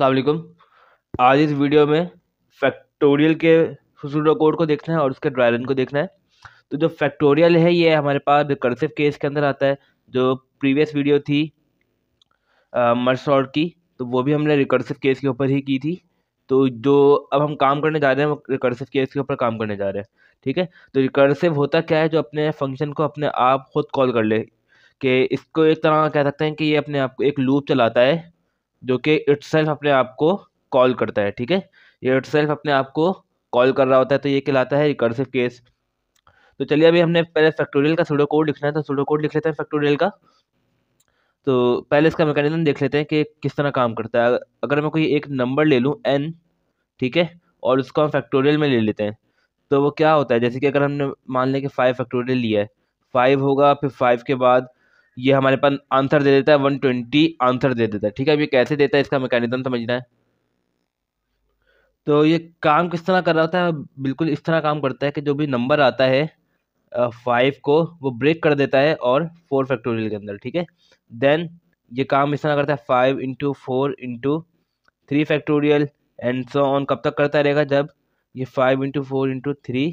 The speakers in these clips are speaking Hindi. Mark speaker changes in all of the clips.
Speaker 1: वालेकुम आज इस वीडियो में फैक्टोरियल के सूडो कोड को देखना है और उसके ड्राई रन को देखना है तो जो फैक्टोरियल है ये हमारे पास रिकर्सिव केस के अंदर आता है जो प्रीवियस वीडियो थी मर्सॉर्ड की तो वो भी हमने रिकर्सिव केस के ऊपर ही की थी तो जो अब हम काम करने जा रहे हैं वो रिकर्सिव केस के ऊपर काम करने जा रहे हैं ठीक है तो रिकर्सिव होता क्या है जो अपने फंक्शन को अपने आप खुद कॉल कर ले कि इसको एक तरह कह सकते हैं कि ये अपने आप को एक लूप चलाता है जो कि इट्स अपने आप को कॉल करता है ठीक है ये इट्स अपने आप को कॉल कर रहा होता है तो ये कहलाता है रिकर्सिव केस तो चलिए अभी हमने पहले फैक्टोरियल का सूडो कोड लिखना है तो सूडो कोड लिख लेते हैं फैक्टोरियल का तो पहले इसका मैकेनिज्म देख लेते हैं कि किस तरह काम करता है अगर मैं कोई एक नंबर ले लूँ एन ठीक है और उसको हम फैक्टोरियल में ले लेते हैं तो वो क्या होता है जैसे कि अगर हमने मान लें कि फ़ाइव फैक्टोरियल लिया है फाइव होगा फिर फाइव के बाद ये हमारे पास आंसर दे देता है वन ट्वेंटी आंसर दे देता है ठीक है अब ये कैसे देता है इसका मैकेनिज्म समझना है तो ये काम किस तरह कर रहा है बिल्कुल इस तरह काम करता है कि जो भी नंबर आता है फाइव को वो ब्रेक कर देता है और फोर फैक्टोरियल के अंदर ठीक है देन ये काम इस तरह करता है five into four into three factorial and so on कब तक करता रहेगा जब ये five into four into three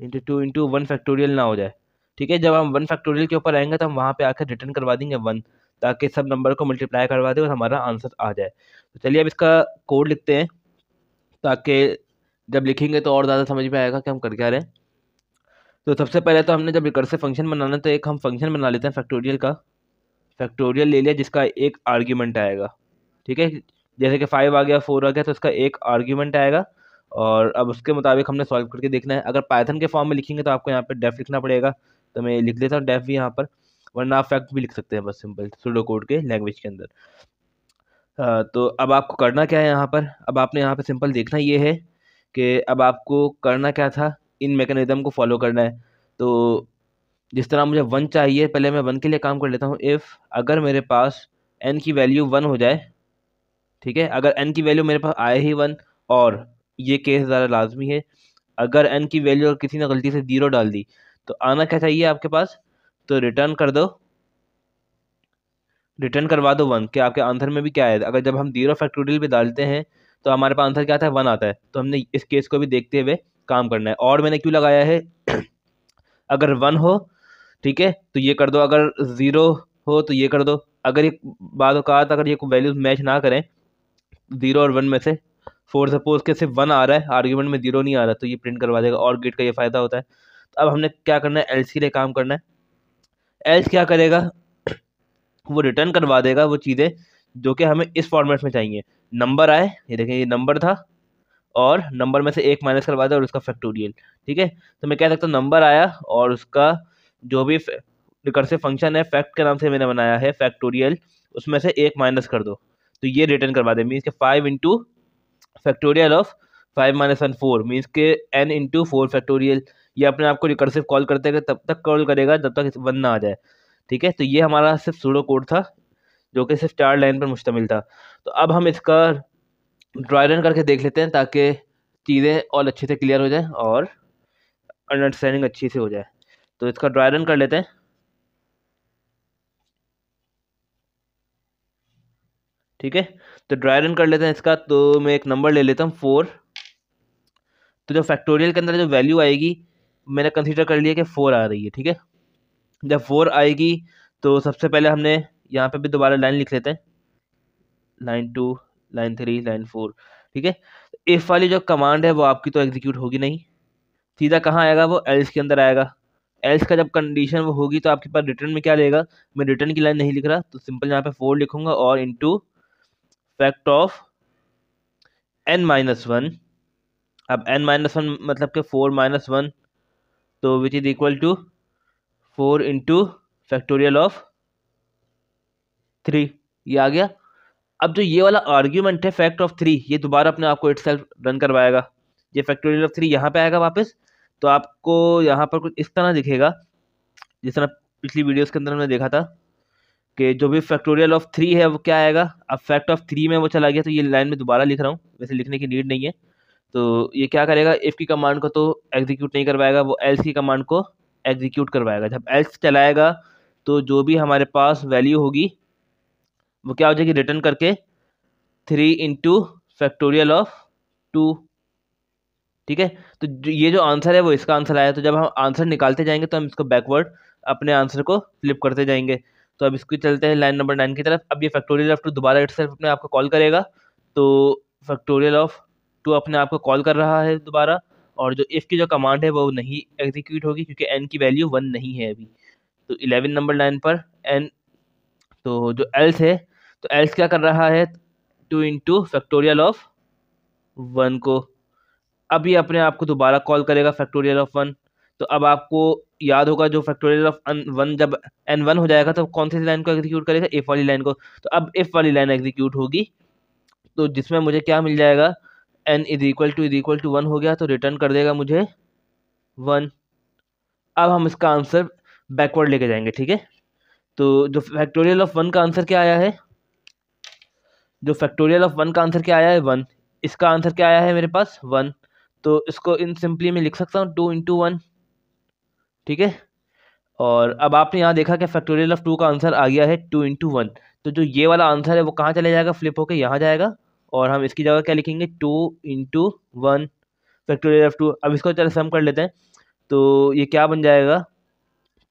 Speaker 1: into two into one factorial ना हो जाए ठीक है जब हम वन फैक्टोरियल के ऊपर आएंगे तो हम वहाँ पे आकर रिटर्न करवा देंगे वन ताकि सब नंबर को मल्टीप्लाई करवा दें और हमारा आंसर आ जाए तो चलिए अब इसका कोड लिखते हैं ताकि जब लिखेंगे तो और ज़्यादा समझ में आएगा कि हम कर क्या रहे हैं तो सबसे पहले तो हमने जब से फंक्शन बनाना तो एक हम फंक्शन बना लेते हैं फैक्टोरियल का फैक्टोरियल ले लिया जिसका एक आर्ग्यूमेंट आएगा ठीक है जैसे कि फाइव आ गया फोर आ गया तो उसका एक आर्ग्यूमेंट आएगा और अब उसके मुताबिक हमने सॉल्व करके देखना है अगर पाइथन के फॉर्म में लिखेंगे तो आपको यहाँ पर डेफ लिखना पड़ेगा तो मैं लिख देता हूँ डेफ भी यहाँ पर वरना आप फैक्ट भी लिख सकते हैं बस सिंपल सुडो कोड के लैंग्वेज के अंदर तो अब आपको करना क्या है यहाँ पर अब आपने यहाँ पर सिंपल देखना ये है कि अब आपको करना क्या था इन मेकनिज़म को फॉलो करना है तो जिस तरह मुझे वन चाहिए पहले मैं वन के लिए काम कर लेता हूँ इफ़ अगर मेरे पास एन की वैल्यू वन हो जाए ठीक है अगर एन की वैल्यू मेरे पास आए ही वन और ये केस ज़्यादा लाजमी है अगर एन की वैल्यू और किसी ने गलती से ज़ीरो डाल दी तो आना क्या चाहिए आपके पास तो रिटर्न कर दो रिटर्न करवा दो वन कि आपके आंसर में भी क्या है अगर जब हम जीरो फैक्टोरियल भी डालते हैं तो हमारे पास आंसर क्या आता है वन आता है तो हमने इस केस को भी देखते हुए काम करना है और मैंने क्यों लगाया है अगर वन हो ठीक है तो ये कर दो अगर ज़ीरो हो तो ये कर दो अगर ये बाद अवत अगर ये वैल्यूज मैच ना करें ज़ीरो और वन में से फोर सपोज के सिर्फ वन आ रहा है आर्ग्यूमेंट में ज़ीरो नहीं आ रहा तो ये प्रिंट करवा देगा और गेट का ये फ़ायदा होता है अब हमने क्या करना है एल्स के लिए काम करना है एल्स क्या करेगा वो रिटर्न करवा देगा वो चीज़ें जो कि हमें इस फॉर्मेट में चाहिए नंबर आए ये देखें ये नंबर था और नंबर में से एक माइनस करवा दे और उसका फैक्टोरियल ठीक है तो मैं कह सकता हूँ नंबर आया और उसका जो भी से फंक्शन है फैक्ट के नाम से मैंने बनाया है फैक्टोरियल उसमें से एक माइनस कर दो तो ये रिटर्न करवा दे मीन्स के five into factorial of five minus one four means के एन इंटू फोर फैक्टोरियल ये अपने आप को रिकर्सिव कॉल करते हैं तब तक कॉल करेगा जब तक वन ना आ जाए ठीक है तो ये हमारा सिर्फ सूडो कोड था जो कि सिर्फ चार लाइन पर मुश्तमिल था तो अब हम इसका ड्राई रन करके देख लेते हैं ताकि चीज़ें और अच्छे से क्लियर हो जाए और अंडरस्टैंडिंग अच्छी से हो जाए तो इसका ड्राई रन कर लेते हैं ठीक है तो ड्राई रन कर लेते हैं इसका तो मैं एक नंबर ले लेता हूँ फोर तो जो फैक्टोरियल के अंदर जो वैल्यू आएगी मैंने कंसीडर कर लिया कि फ़ोर आ रही है ठीक है जब फोर आएगी तो सबसे पहले हमने यहाँ पे भी दोबारा लाइन लिख लेते हैं line two line three line four ठीक है इफ़ वाली जो कमांड है वो आपकी तो एग्जीक्यूट होगी नहीं सीधा कहाँ आएगा वो एल्स के अंदर आएगा एल्स का जब कंडीशन वो होगी तो आपके पास रिटर्न में क्या लेगा मैं रिटर्न की लाइन नहीं लिख रहा तो सिंपल यहाँ पे फोर लिखूंगा और into fact of N minus one अब एन माइनस वन मतलब के फोर माइनस वन तो which is equal to four into factorial of three ये आ गया अब जो ये वाला आर्ग्यूमेंट है फैक्ट ऑफ थ्री ये दोबारा अपने आपको इट सेल्फ रन करवाएगा ये फैक्टोरियल ऑफ थ्री यहाँ पे आएगा वापस तो आपको यहाँ पर कुछ इस तरह दिखेगा जिस तरह पिछली वीडियोस के अंदर हमने देखा था कि जो भी फैक्टोरियल ऑफ थ्री है वो क्या आएगा अब फैक्ट ऑफ थ्री में वो चला गया तो ये लाइन में दोबारा लिख रहा हूँ वैसे लिखने की नीड नहीं है तो ये क्या करेगा इफ़ की कमांड को तो एग्जीक्यूट नहीं करवाएगा वो एल्स की कमांड को एग्जीक्यूट करवाएगा जब एल्स चलाएगा तो जो भी हमारे पास वैल्यू होगी वो क्या हो जाएगी रिटर्न करके three into factorial of two ठीक है तो ये जो आंसर है वो इसका आंसर आया तो जब हम आंसर निकालते जाएंगे तो हम इसको बैकवर्ड अपने आंसर को फ्लिप करते जाएंगे तो अब इसको चलते हैं लाइन नंबर नाइन की तरफ अब ये फैक्टोरियल ऑफ टू दोबारा इट अपने आपको कॉल करेगा तो फैक्टोरियल ऑफ टू अपने आप को कॉल कर रहा है दोबारा और जो इफ़ की जो कमांड है वो नहीं एग्जीक्यूट होगी क्योंकि एन की वैल्यू वन नहीं है अभी तो इलेवन नंबर लाइन पर एन तो जो एल्स है तो एल्स क्या कर रहा है two two factorial of one को अभी अपने आप को दोबारा कॉल करेगा फैक्टोरियल ऑफ वन तो अब आपको याद होगा जो फैक्टोरियल ऑफ वन जब एन वन हो जाएगा तो कौन सी लाइन को एग्जीक्यूट करेगा एफ वाली लाइन को तो अब एफ वाली लाइन एग्जीक्यूट होगी तो जिसमें मुझे क्या मिल जाएगा N is equal to is equal to one हो गया तो रिटर्न कर देगा मुझे वन अब हम इसका आंसर बैकवर्ड लेके जाएंगे ठीक है तो जो फैक्टोरियल ऑफ वन का आंसर क्या आया है जो फैक्टोरियल ऑफ वन का आंसर क्या आया है वन इसका आंसर क्या आया है मेरे पास वन तो इसको इन सिंपली मैं लिख सकता हूँ टू इंटू वन ठीक है और अब आपने यहाँ देखा कि फैक्टोरियल ऑफ टू का आंसर आ गया है टू इंटू वन तो जो ये वाला आंसर है वो कहाँ चले जाएगा फ्लिप होकर यहाँ जाएगा और हम इसकी जगह क्या लिखेंगे two into one factorial of two अब इसको चलो सम कर लेते हैं तो ये क्या बन जाएगा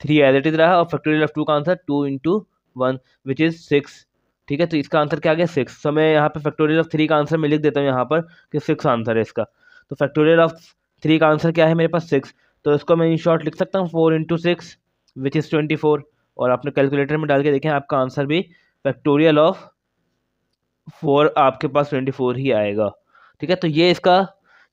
Speaker 1: थ्री एज इट इज़ रहा और फैक्टोरियल ऑफ टू का answer two into one which is six ठीक है तो इसका आंसर क्या आ गया सिक्स तो मैं यहाँ पे फैक्टोरियल ऑफ थ्री का आंसर मैं लिख देता हूँ यहाँ पर कि सिक्स आंसर है इसका तो फैक्टोरियल ऑफ थ्री का आंसर क्या है मेरे पास सिक्स तो इसको मैं इन शॉर्ट लिख सकता हूँ four into six which is twenty four और आपने कैलकुलेटर में डाल के देखें आपका आंसर भी फैक्टोरियल ऑफ फोर आपके पास ट्वेंटी फोर ही आएगा ठीक है तो ये इसका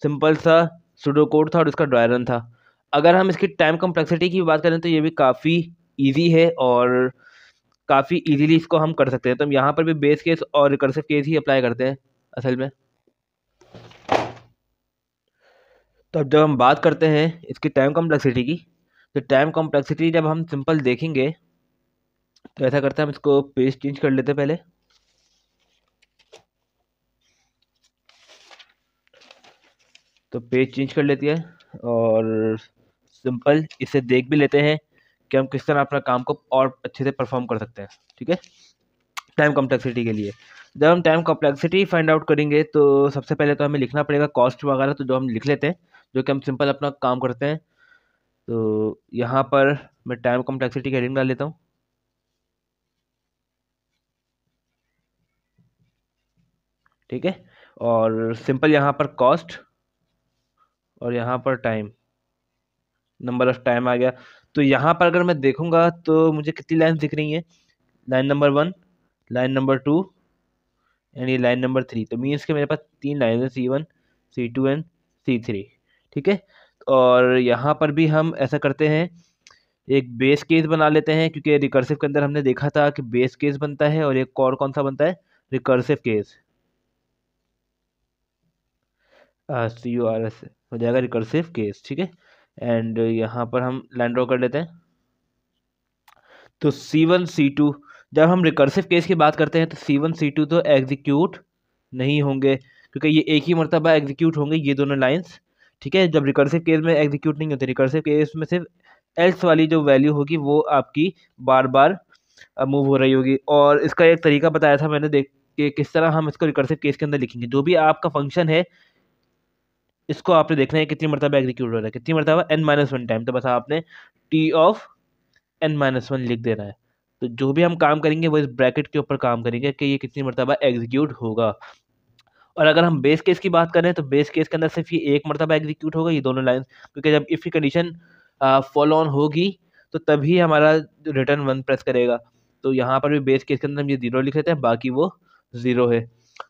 Speaker 1: सिंपल सा स्टूडो कोड था और इसका ड्राई रन था अगर हम इसकी टाइम कम्प्लेक्सिटी की बात करें तो ये भी काफ़ी ईजी है और काफ़ी ईजीली इसको हम कर सकते हैं तो हम यहाँ पर भी बेस केस और रिकर्सिव केस ही अप्लाई करते हैं असल में तो अब जब हम बात करते हैं इसकी टाइम कॉम्प्लेक्सिटी की तो टाइम कॉम्प्लेक्सिटी जब हम सिंपल देखेंगे तो ऐसा करते हैं हम इसको पेज चेंज कर लेते हैं पहले तो पेज चेंज कर लेती है और सिंपल इसे देख भी लेते हैं कि हम किस तरह अपना काम को और अच्छे से परफॉर्म कर सकते हैं ठीक है टाइम कॉम्प्लेक्सिटी के लिए जब हम टाइम कॉम्प्लेक्सिटी फाइंड आउट करेंगे तो सबसे पहले तो हमें लिखना पड़ेगा कॉस्ट वगैरह तो जो हम लिख लेते हैं जो कि हम सिंपल अपना काम करते हैं तो यहाँ पर मैं टाइम कॉम्प्लेक्सिटी की हेडिंग डाल लेता हूँ ठीक है और सिंपल यहाँ पर कॉस्ट और यहाँ पर टाइम नंबर ऑफ टाइम आ गया तो यहाँ पर अगर मैं देखूँगा तो मुझे कितनी लाइन दिख रही हैं line number one line number two and ये लाइन नंबर थ्री तो मीन्स के मेरे पास तीन लाइन है C one C two and C three ठीक है और यहाँ पर भी हम ऐसा करते हैं एक बेस केस बना लेते हैं क्योंकि रिकर्सिव के अंदर हमने देखा था कि बेस केस बनता है और एक और कौन सा बनता है recursive case C U R S हो जाएगा रिकर्सिव केस ठीक है एंड यहाँ पर हम लाइन ड्रॉ कर लेते हैं तो सी वन सी टू जब हम रिकर्सिव केस की बात करते हैं तो सी वन सी टू तो एग्जीक्यूट नहीं होंगे क्योंकि ये एक ही मरतबा एग्जीक्यूट होंगे ये दोनों लाइन्स ठीक है जब रिकर्सिव केस में एग्जीक्यूट नहीं होते रिकर्सिव केस में सिर्फ एल्स वाली जो वैल्यू होगी वो आपकी बार बार मूव हो रही होगी और इसका एक तरीका बताया था मैंने देख के किस तरह हम इसको रिकर्सिव केस के अंदर लिखेंगे जो भी आपका फंक्शन है इसको आपने देखना है कितनी मरतबा एग्जीक्यूट हो रहा है कितनी मरतबा एन माइनस वन टाइम तो बस आपने T of N minus one लिख देना है तो जो भी हम काम करेंगे वो इस ब्रैकेट के ऊपर काम करेंगे कि ये कितनी मरतबा एग्जीक्यूट होगा और अगर हम बेस केस की बात करें तो बेस केस के अंदर सिर्फ ये एक मरतबा एग्जीक्यूट होगा ये दोनों लाइन क्योंकि जब इफ़ की कंडीशन फॉलो ऑन होगी तो तभी हमारा रिटर्न वन प्रेस करेगा तो यहाँ पर भी बेस केस के अंदर हम ये ज़ीरो लिख लेते हैं बाकी वो ज़ीरो है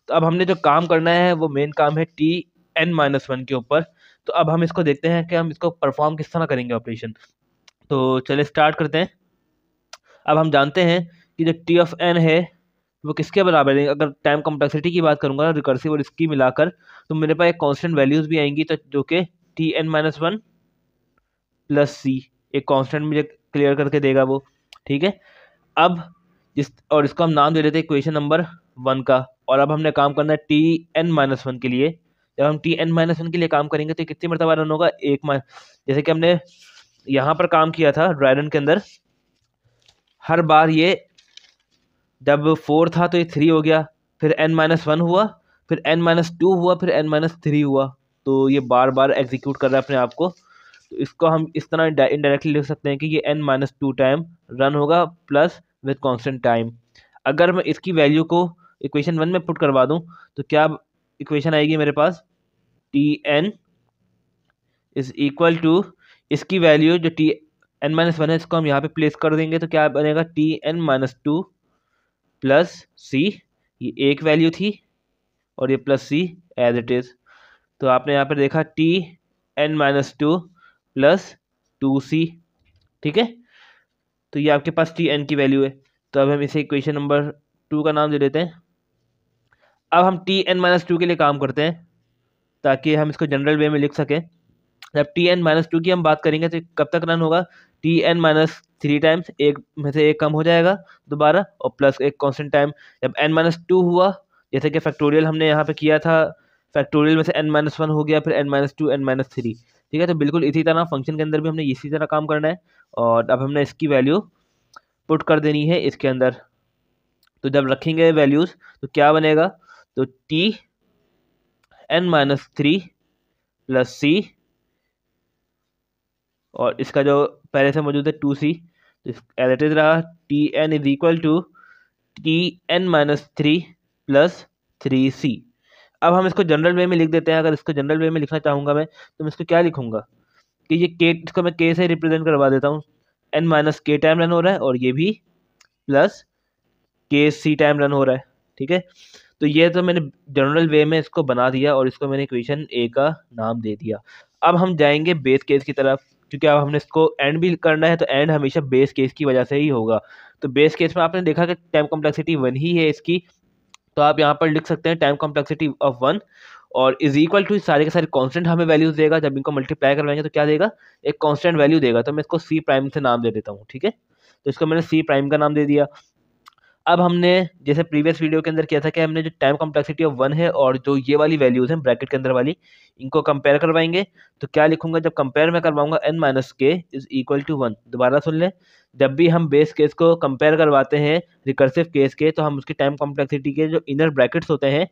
Speaker 1: तो अब हमने जो काम करना है वो मेन काम है टी एन माइनस वन के ऊपर तो अब हम इसको देखते हैं कि हम इसको परफॉर्म किस तरह करेंगे ऑपरेशन तो चले स्टार्ट करते हैं अब हम जानते हैं कि जो टी ऑफ एन है वो किसके बराबर है अगर टाइम कम्प्लेक्सिटी की बात करूँगा रिकर्सिव और इसकी मिलाकर तो मेरे पास एक कॉन्स्टेंट वैल्यूज़ भी आएंगी तो जो कि T n minus one plus C एक कॉन्स्टेंट मुझे क्लियर करके देगा वो ठीक है अब जिस और इसको हम नाम दे देते हैं इक्वेशन नंबर वन का और अब हमने काम करना है टी एन माइनस वन के लिए जब हम टी एन माइनस वन के लिए काम करेंगे तो कितनी मरतबा रन होगा एक मा जैसे कि हमने यहाँ पर काम किया था ड्राई रन के अंदर हर बार ये जब फोर था तो ये थ्री हो गया फिर एन माइनस वन हुआ फिर एन माइनस टू हुआ फिर एन माइनस थ्री हुआ तो ये बार बार एग्जीक्यूट कर रहा है अपने आप को तो इसको हम इस तरह इनडायरेक्टली लिख सकते हैं कि ये n minus two time run होगा प्लस विद कांस्टेंट टाइम अगर मैं इसकी वैल्यू को इक्वेशन वन में पुट करवा दूं तो क्या इक्वेशन आएगी मेरे पास T n is equal to इसकी वैल्यू जो टी एन माइनस वन है इसको हम यहाँ पे प्लेस कर देंगे तो क्या बनेगा T n minus two plus C ये एक वैल्यू थी और ये plus C as it is तो आपने यहाँ पर देखा T n minus two plus two C ठीक है तो ये आपके पास टी एन की वैल्यू है तो अब हम इसे इक्वेशन नंबर टू का नाम दे देते हैं अब हम टी एन माइनस टू के लिए काम करते हैं ताकि हम इसको जनरल वे में लिख सकें जब टी एन माइनस टू की हम बात करेंगे तो कब तक रन होगा T n minus three times एक में से एक कम हो जाएगा दोबारा और प्लस एक कॉन्सटेंट टाइम जब एन माइनस टू हुआ जैसे कि फैक्टोरियल हमने यहाँ पे किया था फैक्टोरियल में से एन माइनस वन हो गया फिर n minus two n minus three ठीक है तो बिल्कुल इसी तरह फंक्शन के अंदर भी हमने इसी तरह काम करना है और अब हमने इसकी वैल्यू पुट कर देनी है इसके अंदर तो जब रखेंगे वैल्यूज़ तो क्या बनेगा तो T n minus three plus C और इसका जो पहले से मौजूद है टू सी तो एज इज रहा T n is equal to T n minus three plus three C अब हम इसको जनरल वे में लिख देते हैं अगर इसको जनरल वे में लिखना चाहूँगा मैं तो मैं इसको क्या लिखूँगा कि ये के इसको मैं के से रिप्रेजेंट करवा देता हूँ n minus k time run हो रहा है और ये भी प्लस के सी टाइम रन हो रहा है ठीक है तो ये तो मैंने जनरल वे में इसको बना दिया और इसको मैंने इक्वेशन ए का नाम दे दिया अब हम जाएंगे बेस केस की तरफ क्योंकि अब हमने इसको एंड भी करना है तो एंड हमेशा बेस केस की वजह से ही होगा तो बेस केस में आपने देखा कि टाइम कॉम्प्लेक्सिटी वन ही है इसकी तो आप यहाँ पर लिख सकते हैं टाइम कॉम्प्लेक्सिटी ऑफ वन और इज इक्वल टू सारे के सारे कांस्टेंट हमें वैल्यूज़ देगा जब इनको मल्टीप्लाई करवाएंगे तो क्या देगा एक कांस्टेंट वैल्यू देगा तो मैं इसको सी प्राइम से नाम दे देता हूँ ठीक है तो इसको मैंने सी प्राइम का नाम दे दिया अब हमने जैसे प्रीवियस वीडियो के अंदर किया था कि हमने जो टाइम कॉम्प्लेक्सिटी ऑफ वन है और जो ये वाली वैल्यूज़ हैं ब्रैकेट के अंदर वाली इनको कंपेयर करवाएंगे तो क्या लिखूंगा जब कंपेयर मैं करवाऊंगा n minus k is equal to one दोबारा सुन लें जब भी हम बेस केस को कंपेयर करवाते हैं रिकर्सिव केस के तो हम उसकी टाइम कॉम्प्लेक्सिटी के जो इनर ब्रैकेट्स होते हैं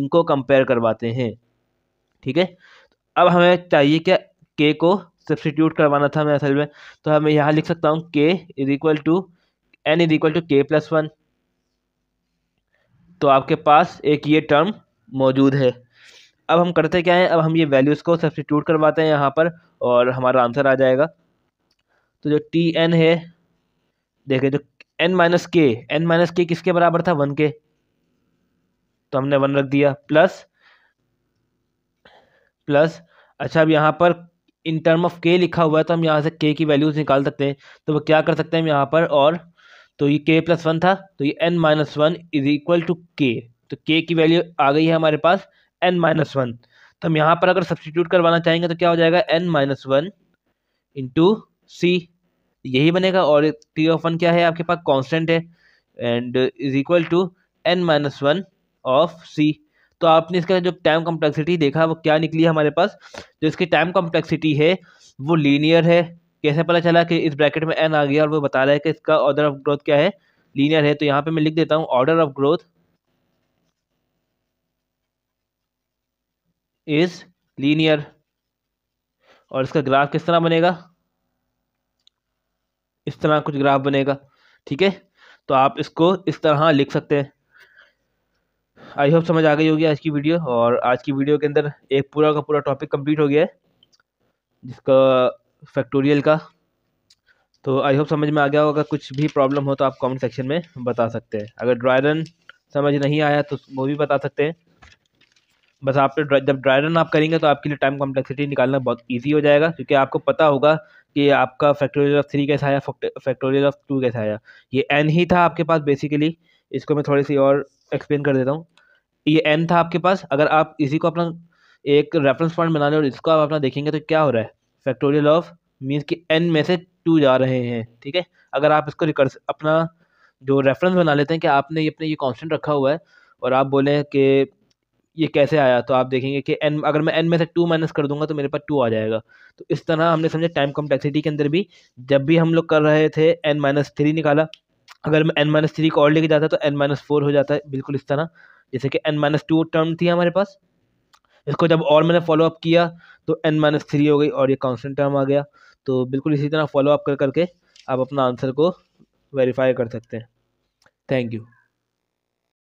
Speaker 1: इनको कंपेयर करवाते हैं ठीक है अब हमें चाहिए क्या के को सब्सटीट्यूट करवाना था मैं असल में तो हमें यहाँ लिख सकता हूँ k is equal to n is equal to k plus one तो आपके पास एक ये टर्म मौजूद है अब हम करते क्या हैं अब हम ये वैल्यूज़ को सब्सटीट्यूट करवाते हैं यहाँ पर और हमारा आंसर आ जाएगा तो जो टी एन है देखें जो n minus k n minus k किसके बराबर था वन के तो हमने वन रख दिया प्लस प्लस अच्छा अब यहाँ पर इन टर्म ऑफ के लिखा हुआ है तो हम यहाँ से के की वैल्यूज़ निकाल सकते हैं तो वो क्या कर सकते हैं हम यहाँ पर और तो ये के प्लस वन था तो ये n minus one is equal to k तो के की वैल्यू आ गई है हमारे पास एन माइनस वन तो हम यहाँ पर अगर सब्सटीट्यूट करवाना चाहेंगे तो क्या हो जाएगा n minus one into C यही बनेगा और टी ऑफ वन क्या है आपके पास कॉन्स्टेंट है and is equal to n minus one of C तो आपने इसका जो टाइम कॉम्प्लेक्सिटी देखा वो क्या निकली है हमारे पास जो इसकी टाइम कॉम्प्लेक्सिटी है वो लीनियर है कैसे पता चला कि इस ब्रैकेट में एन आ गया और वो बता रहा है कि इसका ऑर्डर ऑफ ग्रोथ क्या है लीनियर है तो यहाँ पे मैं लिख देता हूँ order of growth is linear और इसका ग्राफ किस तरह बनेगा इस तरह कुछ ग्राफ बनेगा ठीक है तो आप इसको इस तरह लिख सकते हैं आई होप समझ आ गई होगी आज की वीडियो और आज की वीडियो के अंदर एक पूरा का पूरा टॉपिक कंप्लीट हो गया है जिसका फैक्टोरियल का तो आई होप समझ में आ गया होगा कुछ भी प्रॉब्लम हो तो आप कमेंट सेक्शन में बता सकते हैं अगर ड्राई रन समझ नहीं आया तो वो भी बता सकते हैं बस आप जब ड्राई रन आप करेंगे तो आपके लिए टाइम कॉम्प्लेक्सिटी निकालना बहुत ईजी हो जाएगा क्योंकि आपको पता होगा कि आपका फैक्टोरियल ऑफ थ्री कैसा आया फैक्टोरियल ऑफ टू कैसा आया ये एन ही था आपके पास बेसिकली इसको मैं थोड़ी सी और एक्सप्लेन कर देता हूँ ये एन था आपके पास अगर आप इसी को अपना एक रेफरेंस पॉइंट बना लें और इसको आप अपना देखेंगे तो क्या हो रहा है फैक्टोरियल ऑफ मीन्स कि एन में से टू जा रहे हैं ठीक है अगर आप इसको रिकर्स अपना जो रेफरेंस बना लेते हैं कि आपने अपने ये कॉन्स्टेंट रखा हुआ है और आप बोलें कि ये कैसे आया तो आप देखेंगे कि एन अगर मैं एन में से टू माइनस कर दूंगा तो मेरे पास टू आ जाएगा तो इस तरह हमने समझा टाइम कम्प्लेक्सिटी के अंदर भी जब भी हम लोग कर रहे थे एन माइनस थ्री निकाला अगर मैं एन माइनस थ्री को और लेके जाता तो एन माइनस फोर हो जाता है बिल्कुल इस तरह जैसे कि एन माइनस टू टर्म थी हमारे पास इसको जब और मैंने फॉलो अप किया तो एन माइनस थ्री हो गई और ये कॉन्सटेंट टर्म आ गया तो बिल्कुल इसी तरह फॉलो अप कर करके आप अपना आंसर को वेरीफाई कर सकते हैं थैंक यू